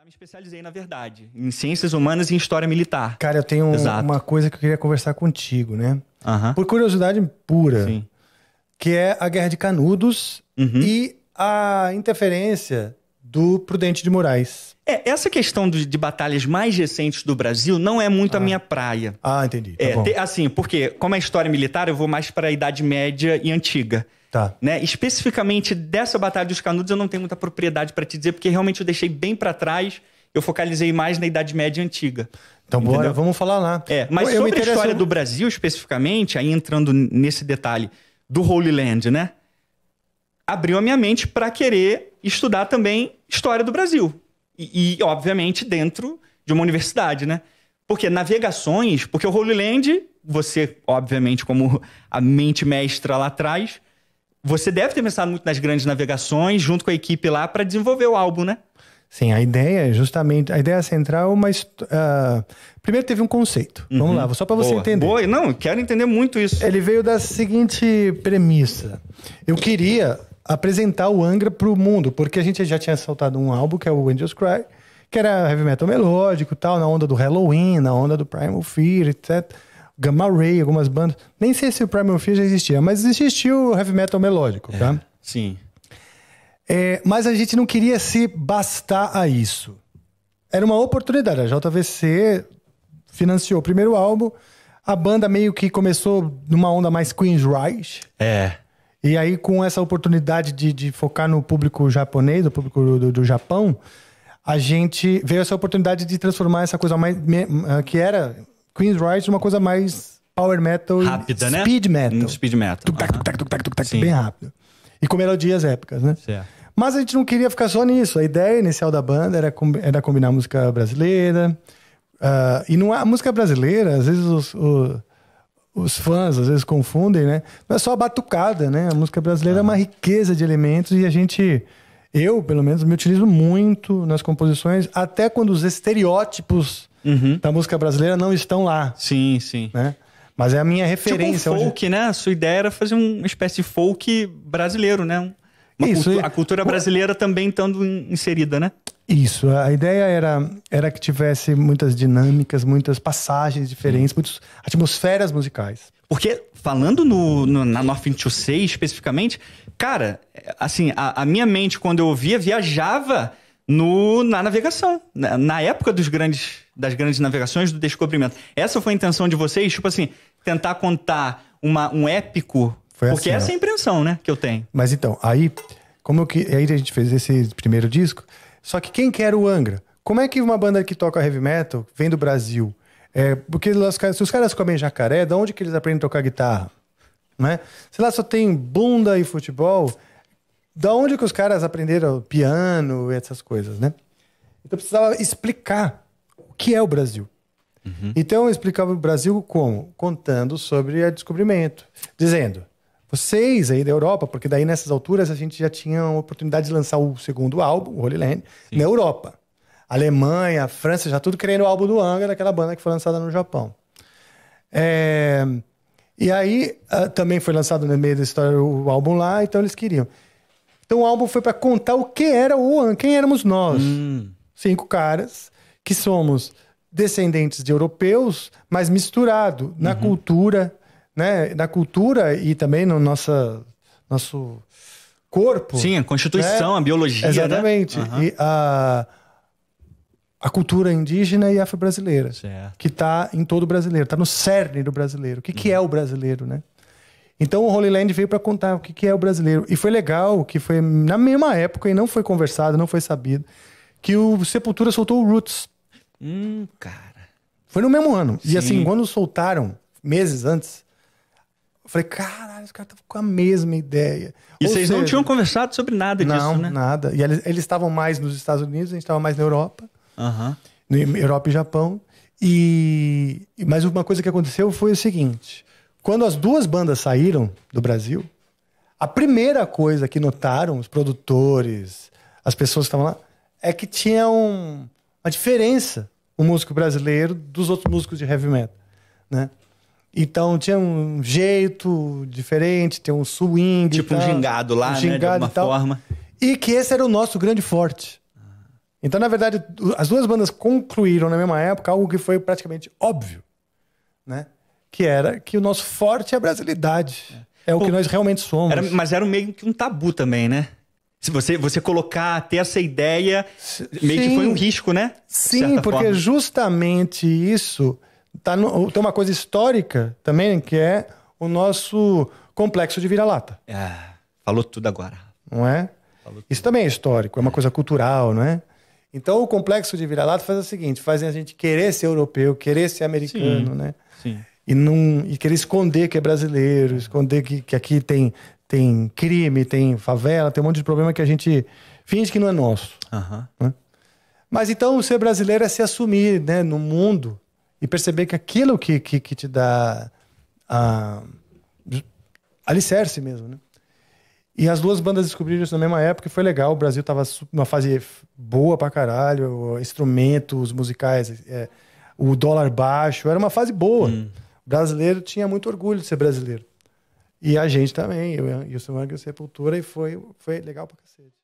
já me especializei, na verdade, em ciências humanas e em história militar. Cara, eu tenho Exato. uma coisa que eu queria conversar contigo, né? Uhum. Por curiosidade pura, Sim. que é a Guerra de Canudos uhum. e a interferência do Prudente de Moraes. É, essa questão de, de, batalhas mais recentes do Brasil não é muito ah. a minha praia. Ah, entendi. Tá é, te, assim, porque como é história militar, eu vou mais para a Idade Média e Antiga. Tá. Né? Especificamente dessa Batalha dos Canudos, eu não tenho muita propriedade para te dizer, porque realmente eu deixei bem para trás. Eu focalizei mais na Idade Média Antiga. Então, bora, vamos falar lá. É, mas sobre a história do Brasil, especificamente, aí entrando nesse detalhe do Holy Land, né? Abriu a minha mente para querer estudar também história do Brasil. E, e, obviamente, dentro de uma universidade, né? Porque navegações, porque o Holy Land, você, obviamente, como a mente mestra lá atrás, você deve ter pensado muito nas grandes navegações, junto com a equipe lá, para desenvolver o álbum, né? Sim, a ideia, é justamente, a ideia central, é mas. Uh, ah, primeiro teve um conceito. Uhum. Vamos lá, só para você Boa. entender. Boa, não, quero entender muito isso. Ele veio da seguinte premissa: eu queria apresentar o Angra pro mundo, porque a gente já tinha soltado um álbum que é o Angels Cry, que era heavy metal melódico, tal, na onda do Halloween, na onda do Primal Fear, etc. Gamma Ray, algumas bandas. Nem sei se o Primal Fear já existia, mas existia o heavy metal melódico, é, tá? É, sim. É, mas a gente não queria se bastar a isso. Era uma oportunidade. A JVC financiou o primeiro álbum. A banda meio que começou numa onda mais Queen's Rise. É. E aí, com essa oportunidade de, de focar no público japonês, do público do, do Japão, a gente veio essa oportunidade de transformar essa coisa mais. Eh, que era Queen's Rights uma coisa mais power metal. Rápida, né? Speed metal. Um speed metal. Tuc -tac, tuc tuc tuc bem rápido. E com melodias épicas, né? Certo. Mas a gente não queria ficar só nisso. A ideia inicial da banda era, era combinar música brasileira. Uh, e não há música brasileira, às vezes os, os os fãs às vezes confundem, né? Não é só a batucada, né? A música brasileira é uma riqueza de elementos e a gente, eu pelo menos, me utilizo muito nas composições, até quando os estereótipos uhum. da música brasileira não estão lá. Sim, sim. Né? Mas é a minha tipo referência. Tipo um folk, hoje... né? A sua ideia era fazer uma espécie de folk brasileiro, né? Uma Isso, cultu a cultura brasileira também estando inserida, né? Isso, a ideia era, era que tivesse muitas dinâmicas, muitas passagens diferentes, muitas atmosferas musicais. Porque falando no, no, na North to 6 especificamente, cara, assim, a, a minha mente quando eu ouvia viajava no, na navegação, na, né, na, época dos grandes, das grandes navegações do descobrimento. Essa foi a intenção de vocês, tipo assim, tentar contar uma, um épico, foi assim, porque assim, essa é a impressão, né, que eu tenho. Mas então, aí, como que aí a gente fez esse primeiro disco, só que quem quer o Angra? Como é que uma banda que toca heavy metal vem do Brasil? É, porque se os caras comem jacaré, de onde que eles aprendem a tocar guitarra? Né? Se lá só tem bunda e futebol, da onde que os caras aprenderam piano e essas coisas, né? Então eu precisava explicar o que é o Brasil. Uhum. Então eu explicava o Brasil como? Contando sobre o descobrimento. Dizendo, vocês aí da Europa, porque daí nessas alturas a gente já tinha a oportunidade de lançar o segundo álbum, o Holy Land, Sim. na Europa. Alemanha, França, já tudo querendo o álbum do Angra, daquela banda que foi lançada no Japão. É... E aí uh, também foi lançado no meio da história o álbum lá, então eles queriam. Então o álbum foi para contar o que era o Angra, quem éramos nós. Hum. Cinco caras que somos descendentes de europeus, mas misturado na uhum. cultura, né, na cultura e também no nossa, nosso corpo. Sim, a constituição, né? a biologia. Né? Exatamente. Né? Uhum. E a, a cultura indígena e afro-brasileira, que está em todo o brasileiro, está no cerne do brasileiro. O que, uhum. que é uhum. o brasileiro, né? Então o Holy Land veio para contar o que, que é o brasileiro. E foi legal que foi na mesma época e não foi conversado, não foi sabido, que o Sepultura soltou o Roots. Hum, cara. Foi no mesmo ano. Sim. E assim, quando soltaram, meses antes, eu falei, caralho, os caras estavam com a mesma ideia. E Ou vocês seja, não tinham conversado sobre nada disso, não, né? nada. E eles estavam mais nos Estados Unidos, a gente estava mais na Europa. Uhum. Na Europa e Japão. E... Mas uma coisa que aconteceu foi o seguinte. Quando as duas bandas saíram do Brasil, a primeira coisa que notaram os produtores, as pessoas que estavam lá, é que tinha um, uma diferença o músico brasileiro dos outros músicos de heavy metal, né? Então tinha um jeito diferente, tinha um swing. Tipo tal, um gingado lá, um gingado né? De alguma e forma. E que esse era o nosso grande forte. Então, na verdade, as duas bandas concluíram na mesma época algo que foi praticamente óbvio, né? Que era que o nosso forte é a brasilidade. É, é o Pô, que nós realmente somos. Era, mas era meio que um tabu também, né? Se você, você colocar, ter essa ideia, meio Sim. que foi um risco, né? Sim, porque forma. justamente isso tá no, tem uma coisa histórica também, que é o nosso complexo de vira-lata. É, falou tudo agora. Não é? Isso também é histórico, é uma coisa cultural, não é? Então o complexo de vira-lata faz o seguinte, faz a gente querer ser europeu, querer ser americano, sim, né? Sim. E, não, e querer esconder que é brasileiro, esconder que, que aqui tem, tem crime, tem favela, tem um monte de problema que a gente finge que não é nosso. Uhum. Né? Mas então ser brasileiro é se assumir né, no mundo e perceber que aquilo que, que, que te dá ah, alicerce mesmo, né? E as duas bandas descobriram isso na mesma época e foi legal. O Brasil estava numa fase boa pra caralho, instrumentos musicais, é, o dólar baixo, era uma fase boa. Hum. O brasileiro tinha muito orgulho de ser brasileiro. E a gente também, eu e o Samuel Sepultura, e foi, foi legal pra cacete.